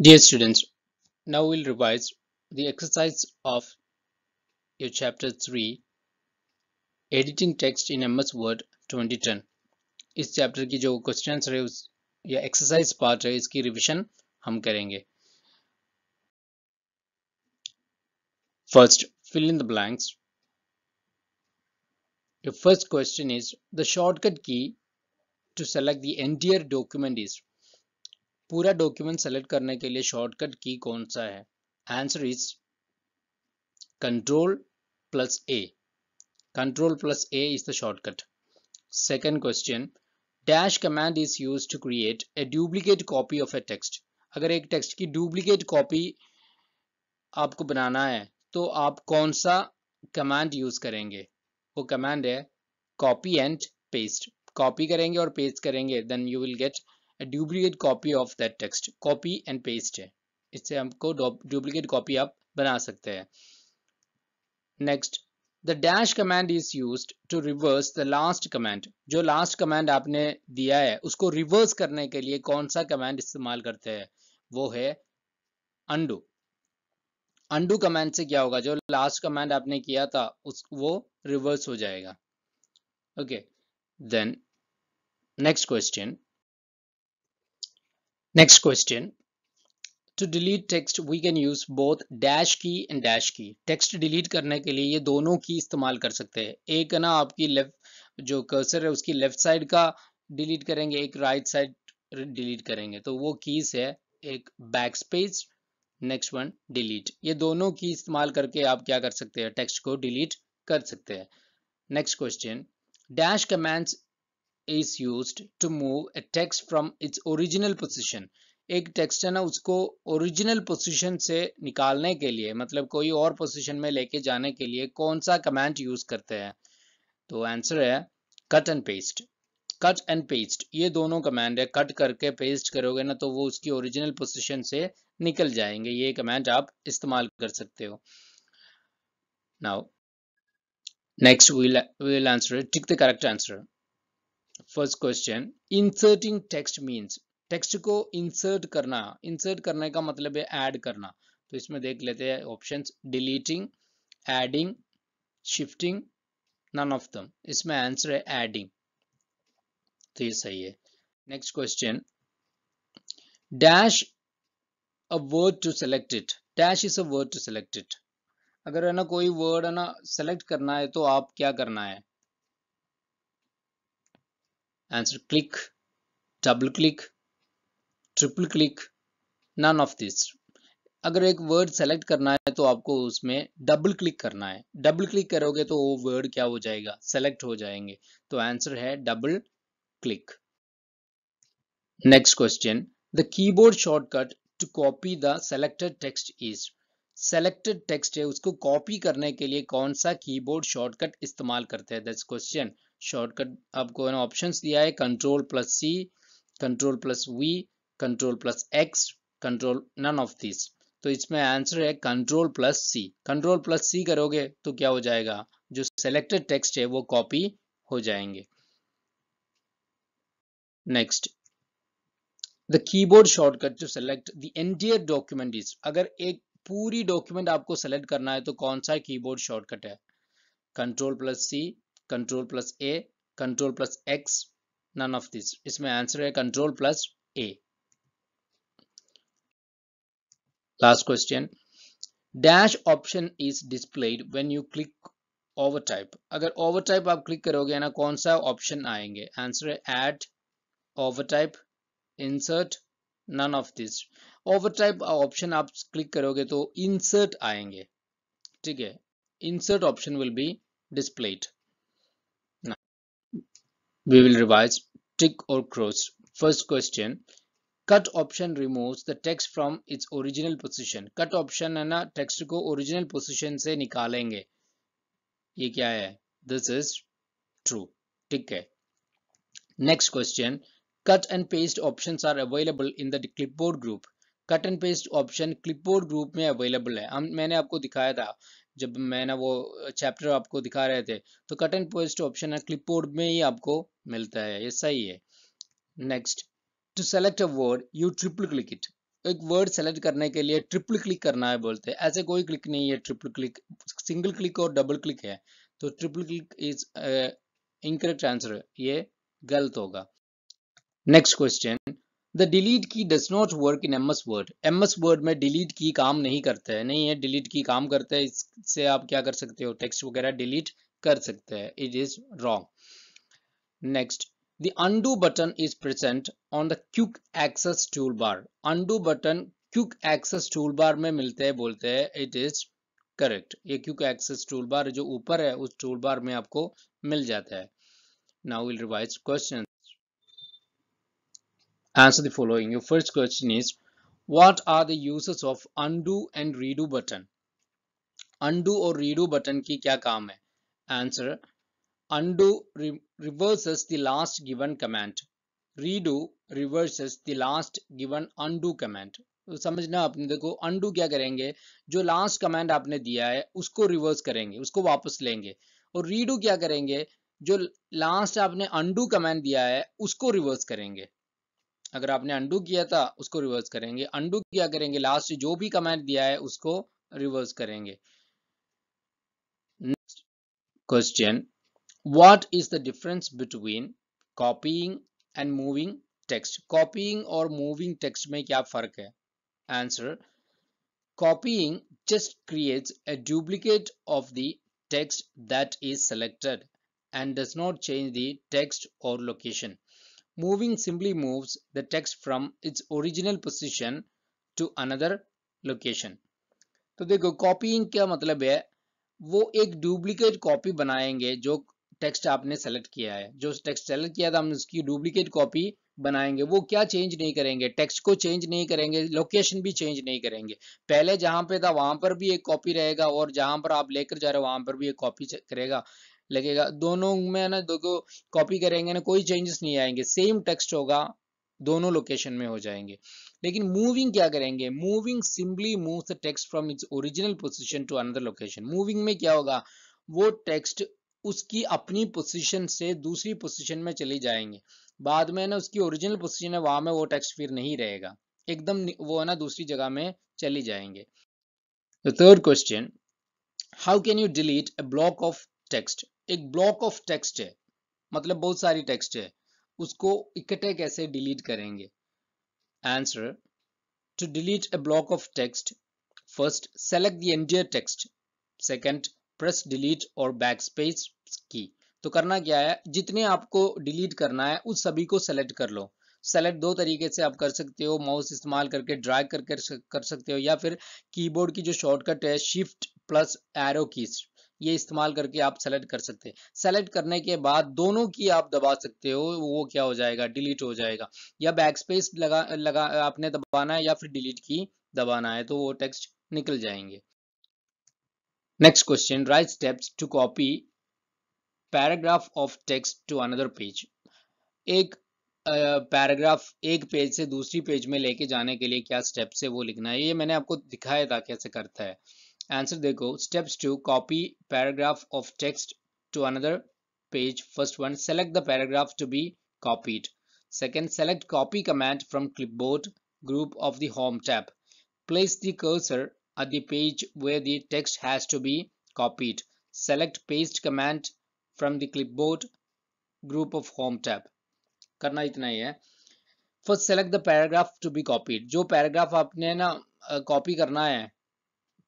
Dear students, now we'll revise the exercise of your chapter 3 Editing text in MS Word 2010 इस chapter की जो question रहे उस या एक्सरसाइज पार्ट है इसकी रिविजन हम करेंगे first fill in the blanks The first question is the shortcut key to select the entire document is पूरा डॉक्यूमेंट सेलेक्ट करने के लिए शॉर्टकट की कौन सा है answer is control plus A control plus A is the shortcut second question dash command is use to create a duplicate copy of a text अगर एक टेक्स्ट की डुप्लीकेट कॉपी आपको बनाना है तो आप कौन सा कमांड यूज करेंगे वो कमांड है कॉपी एंड पेस्ट कॉपी करेंगे और पेस्ट करेंगे then you will get duplicate copy of of that copy and paste है इससे हमको डुप्लीकेट कॉपी आप बना सकते हैं next the dash command is use to reverse the last command जो लास्ट कमांड आपने दिया है उसको रिवर्स करने के लिए कौन सा कमांड इस्तेमाल करते हैं वो है अंडू अंडू command से क्या होगा जो लास्ट कमांड आपने किया था उस वो रिवर्स हो जाएगा okay then next question Next question. To delete text, we can use both dash key and dash key. Text delete करने के लिए ये दोनों की इस्तेमाल कर सकते हैं एक है ना आपकी लेफ्ट जो कर्सर है उसकी लेफ्ट साइड का डिलीट करेंगे एक राइट साइड डिलीट करेंगे तो वो कीज है एक back space next one delete ये दोनों की इस्तेमाल करके आप क्या कर सकते हैं टेक्स्ट को डिलीट कर सकते हैं next question dash commands is used to move a text from its original position एक टेक्स्ट है ना उसको ओरिजिनल पोजीशन से निकालने के लिए मतलब कोई और पोजीशन में लेके जाने के लिए कौन सा कमांड यूज करते हैं तो आंसर है cut and paste cut and paste ये दोनों कमांड है कट करके पेस्ट करोगे ना तो वो उसकी ओरिजिनल पोजीशन से निकल जाएंगे ये कमांड आप इस्तेमाल कर सकते हो now next will answer tick the correct answer first question inserting text means text को इंसर्ट करना इंसर्ट करने का मतलब है ऐड करना तो इसमें देख लेते हैं option deleting adding shifting none of them इसमें आंसर है एडिंग तो ये सही है next question dash a word to select it dash is a word to select it अगर है ना कोई वर्ड है ना सेलेक्ट करना है तो आप क्या करना है answer click double click triple click none of this अगर एक वर्ड सेलेक्ट करना है तो आपको उसमें डबल क्लिक करना है डबल क्लिक करोगे तो वो वर्ड क्या हो जाएगा सेलेक्ट हो जाएंगे तो आंसर है double click next question the keyboard shortcut to copy the selected text is selected text है उसको कॉपी करने के लिए कौन सा कीबोर्ड शॉर्टकट इस्तेमाल करते हैं दैट्स क्वेश्चन शॉर्टकट आपको ऑप्शन दिया है control plus C control plus V control plus X control none of this तो इसमें आंसर है control plus C control plus C करोगे तो क्या हो जाएगा जो सेलेक्टेड टेक्स्ट है वो कॉपी हो जाएंगे next the keyboard shortcut to select the entire document is अगर एक पूरी डॉक्यूमेंट आपको सेलेक्ट करना है तो कौन सा कीबोर्ड शॉर्टकट है control plus C control plus A control plus X none of this इसमें आंसर है control plus A last question dash option is displayed when you click over type अगर ओवर टाइप आप click करोगे ना कौन सा option आएंगे answer है add over type insert none of this over type option आप क्लिक करोगे तो इंसर्ट आएंगे ठीक है insert option will be displayed we will revise tick और cross first question cut option removes the text from its original position cut option है ना text को ओरिजिनल पोजीशन से निकालेंगे ये क्या है दिस इज ट्रू ठीक है next question cut and paste options are available in the clipboard group cut and paste option clipboard group में अवेलेबल है हम मैंने आपको दिखाया था जब मैं ना वो चैप्टर आपको दिखा रहे थे तो कट एंड पेस्ट ऑप्शन है क्लिपबोर्ड में ही आपको मिलता है ये सही है next to select a word you triple click it एक वर्ड सेलेक्ट करने के लिए ट्रिपल क्लिक करना है बोलते हैं ऐसे कोई क्लिक नहीं है ट्रिपल क्लिक सिंगल क्लिक और डबल क्लिक है तो triple click is incorrect answer ये गलत होगा next question the delete key does not work in M S word M S word में डिलीट की काम नहीं करता है नहीं है डिलीट की काम करता है इससे आप क्या कर सकते हो टेक्स्ट वगैरह डिलीट कर सकते हैं it is wrong next the undo button is present on the quick access tool bar undo button quick access tool bar में मिलते हैं बोलते हैं इट इज करेक्ट ये क्यूक एक्सेस टूल बार जो ऊपर है उस टूल बार में आपको मिल जाता है now will revise question Answer the following. Your first question is, what are the uses of undo and redo button? Undo or redo button ki kya kaam hai Answer, undo re reverses the last given command. Redo reverses the last given undo command. तो समझना आपने देखो undo क्या करेंगे जो last command आपने दिया है उसको रिवर्स करेंगे उसको वापस लेंगे और रीडू क्या करेंगे जो लास्ट आपने अंडू कमांड दिया है उसको रिवर्स करेंगे अगर आपने अंडू किया था उसको रिवर्स करेंगे अंडू क्या करेंगे लास्ट जो भी कमेंट दिया है उसको रिवर्स करेंगे next question what is the difference between copying and moving text copying और मूविंग टेक्स्ट में क्या फर्क है answer copying just creates a duplicate of the text that is selected and does not change the text और location Moving simply moves the text from its original position to another location. तो देखो copying क्या मतलब है वो एक duplicate copy बनाएंगे जो text आपने select किया है जो text select किया था हमने उसकी duplicate copy बनाएंगे वो क्या चेंज नहीं करेंगे टेक्स्ट को चेंज नहीं करेंगे लोकेशन भी चेंज नहीं करेंगे पहले जहां पे था वहां पर भी एक कॉपी रहेगा और जहां पर आप लेकर जा रहे हो वहां पर भी एक कॉपी करेगा लगेगा दोनों में ना दो कॉपी करेंगे ना कोई चेंजेस नहीं आएंगे सेम टेक्स्ट होगा दोनों लोकेशन में हो जाएंगे लेकिन मूविंग क्या करेंगे moving simply move the text from its original position to another location moving में क्या होगा वो टेक्स्ट उसकी अपनी पोजिशन से दूसरी पोजिशन में चली जाएंगे बाद में ना उसकी ओरिजिनल पोजिशन है वहां में वो टेक्स्ट फिर नहीं रहेगा एकदम वो है ना दूसरी जगह में चली जाएंगे third question how can you delete a block of text एक ब्लॉक ऑफ टेक्स्ट है मतलब बहुत सारी टेक्स्ट है उसको इकट्ठे कैसे डिलीट करेंगे answer to delete a block of text first select the entire text second press delete और बैक स्पेस की तो करना क्या है जितने आपको डिलीट करना है उस सभी को सेलेक्ट कर लो सेलेक्ट दो तरीके से आप कर सकते हो माउस इस्तेमाल करके ड्रैग करके कर सकते हो या फिर कीबोर्ड की जो शॉर्टकट है शिफ्ट प्लस एरो कीज ये इस्तेमाल करके आप सेलेक्ट कर सकते हैं सेलेक्ट करने के बाद दोनों की आप दबा सकते हो वो क्या हो जाएगा डिलीट हो जाएगा या बैक स्पेस लगा लगा आपने दबाना है या फिर डिलीट की दबाना है तो वो टेक्स्ट निकल जाएंगे next question write steps to copy paragraph of text to another page एक पैराग्राफ uh, एक पेज से दूसरी पेज में लेके जाने के लिए क्या स्टेप्स है वो लिखना है ये मैंने आपको दिखाया था कैसे करता है आंसर देखो steps to copy paragraph of text to another page first one select the paragraph to be copied second select copy command from clipboard group of the home tab place the cursor at the page where the text has to be copied select paste command from the clipboard group of home tab करना इतना ही है first select the paragraph to be copied जो paragraph आपने ना copy करना है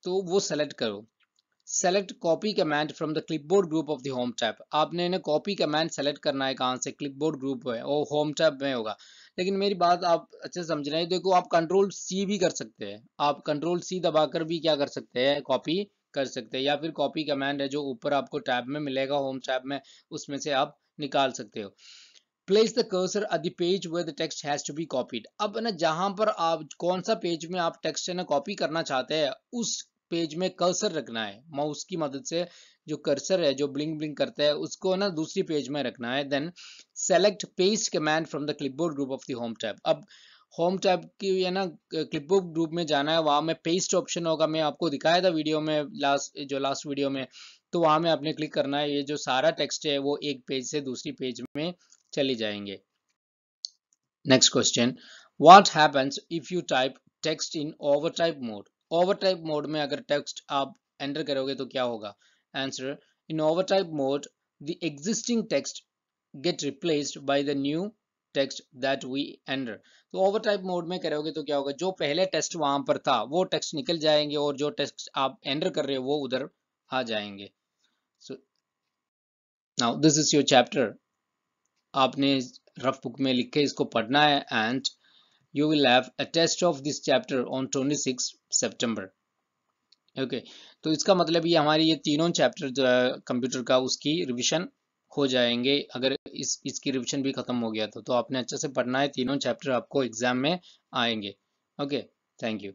तो वो सेलेक्ट करो select copy command from the clipboard group of the home tab आपने इन्हें कॉपी कमेंट सेलेक्ट करना है कहाँ से क्लिपबोर्ड ग्रुप है और होम टैप में होगा लेकिन मेरी बात आप अच्छे समझ रहे हैं देखो आप कंट्रोल सी भी कर सकते हैं आप कंट्रोल सी दबाकर भी क्या कर सकते हैं कॉपी कर सकते हैं या फिर कॉपी कमेंट है जो ऊपर आपको टैब में मिलेगा होम टैब में उसमें से आप निकाल सकते हो place the cursor at the page where the text has to be copied अब ना जहां पर आप कौन सा पेज में आप टेक्स्ट ना कॉपी करना चाहते हैं उस पेज में कर्सर रखना है माउस की मदद से जो कर्सर है जो ब्लिंग ब्लिंग करता है उसको ना दूसरी पेज में रखना है then select paste command from the clipboard group of the home tab अब होम टैब की है ना क्लिपबोर्ड ग्रुप में जाना है वहां में पेस्ट ऑप्शन होगा मैं आपको दिखाया था वीडियो में लास्ट जो लास्ट वीडियो में तो वहां में आपने क्लिक करना है ये जो सारा टेक्स्ट है वो एक पेज से दूसरी पेज में चले जाएंगे next question what happens if you type text in over type mode over type mode में अगर टेक्स्ट आप एंटर करोगे तो क्या होगा answer in over type mode the existing text get replaced by the new text that we enter तो over type mode में करोगे तो क्या होगा जो पहले टेक्स्ट वहां पर था वो टेक्स्ट निकल जाएंगे और जो टेक्स्ट आप एंटर कर रहे हो वो उधर आ जाएंगे so now this is your chapter आपने रफ बुक में लिखे इसको पढ़ना है and you will have a test of this chapter on 26 September. Okay तो इसका मतलब ये हमारी ये तीनों चैप्टर जो है कंप्यूटर का उसकी रिवीजन हो जाएंगे अगर इस इसकी रिवीजन भी खत्म हो गया तो तो आपने अच्छे से पढ़ना है तीनों चैप्टर आपको एग्जाम में आएंगे ओके थैंक यू